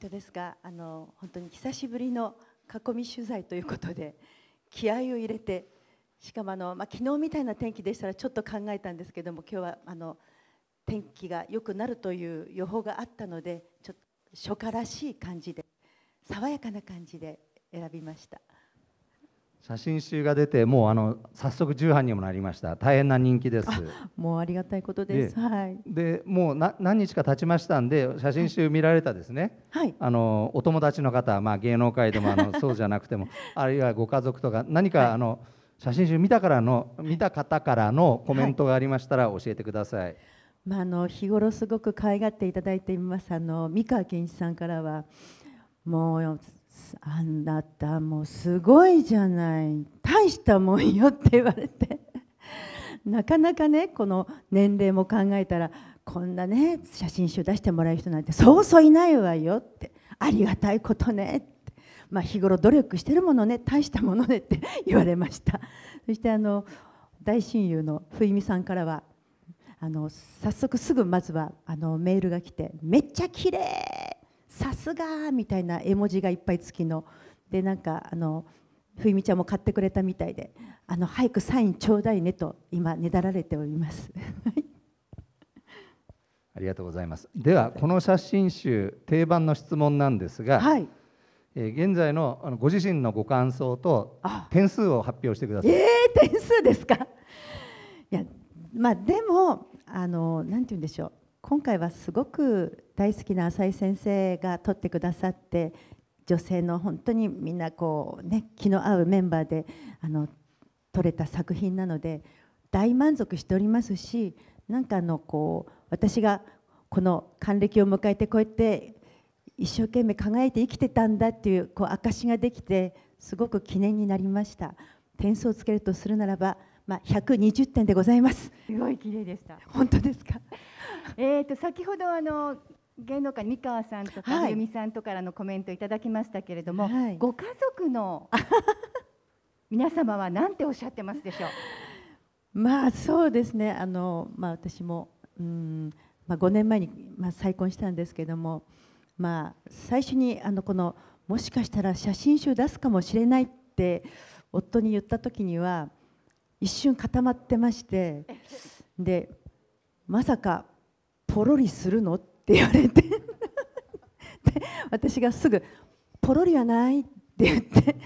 本当ですかあの本当に久しぶりの囲み取材ということで気合を入れてしかもあの、まあ、昨日みたいな天気でしたらちょっと考えたんですけども今日はあの天気が良くなるという予報があったのでちょっと初夏らしい感じで爽やかな感じで選びました。写真集が出てもうあの早速重版にもなりました大変な人気ですもうありがたいことですで,、はい、でもうな何日か経ちましたんで写真集見られたですね、はい、あのお友達の方、まあ、芸能界でもあの そうじゃなくてもあるいはご家族とか何か、はい、あの写真集見たからの見た方からのコメントがありましたら教えてください、はい、まあ、あの日頃すごく可愛がっていただいていますあの三河健一さんからはもうあんなたもうすごいじゃない大したもんよって言われて なかなかねこの年齢も考えたらこんなね写真集出してもらう人なんてそうそういないわよってありがたいことねって、まあ、日頃努力してるものね大したものねって 言われましたそしてあの大親友の冬美さんからはあの早速すぐまずはあのメールが来て「めっちゃ綺麗さすがみたいな絵文字がいっぱい付きのでなんかあの冬美ちゃんも買ってくれたみたいであの早くサインちょうだいねと今ねだられております ありがとうございますではこの写真集定番の質問なんですが、はい、え現在のあのご自身のご感想と点数を発表してくださいえー、点数ですかいやまあでもあのなんて言うんでしょう今回はすごく大好きな浅井先生が撮ってくださって女性の本当にみんなこう、ね、気の合うメンバーであの撮れた作品なので大満足しておりますしなんかあのこう私がこの還暦を迎えてこうやって一生懸命輝いて生きてたんだっていうこう証ができてすごく記念になりました点数をつけるとするならば、まあ、120点でございますすごい綺麗でした本当ですか えと先ほどあの芸能界三川さんとか、由美ゆみさんとからのコメントいただきましたけれども、はい、ご家族の皆様は何ておっしゃってますでしょう まあそうですねあの、まあ、私もうん、まあ、5年前に、まあ、再婚したんですけども、まあ、最初にあのこのもしかしたら写真集出すかもしれないって夫に言った時には一瞬固まってましてでまさかポロリするのって言われて で私がすぐ「ポロリはない」って言って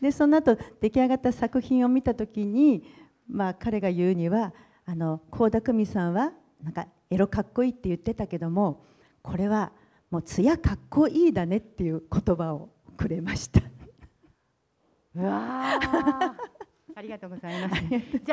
でその後出来上がった作品を見た時に、まあ、彼が言うにはあの倖田來未さんはなんかエロかっこいいって言ってたけどもこれはもう艶かっこいいだねっていう言葉をくれましたうわ ありがとうございます。じゃ